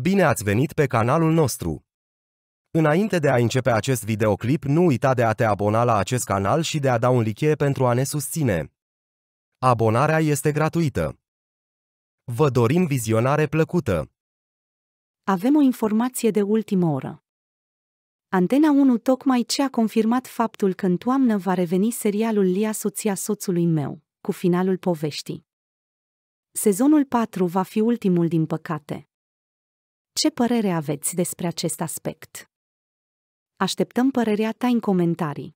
Bine ați venit pe canalul nostru! Înainte de a începe acest videoclip, nu uita de a te abona la acest canal și de a da un like pentru a ne susține. Abonarea este gratuită. Vă dorim vizionare plăcută! Avem o informație de ultimă oră. Antena 1 tocmai ce a confirmat faptul că în toamnă va reveni serialul Lia soția soțului meu, cu finalul poveștii. Sezonul 4 va fi ultimul din păcate. Ce părere aveți despre acest aspect? Așteptăm părerea ta în comentarii.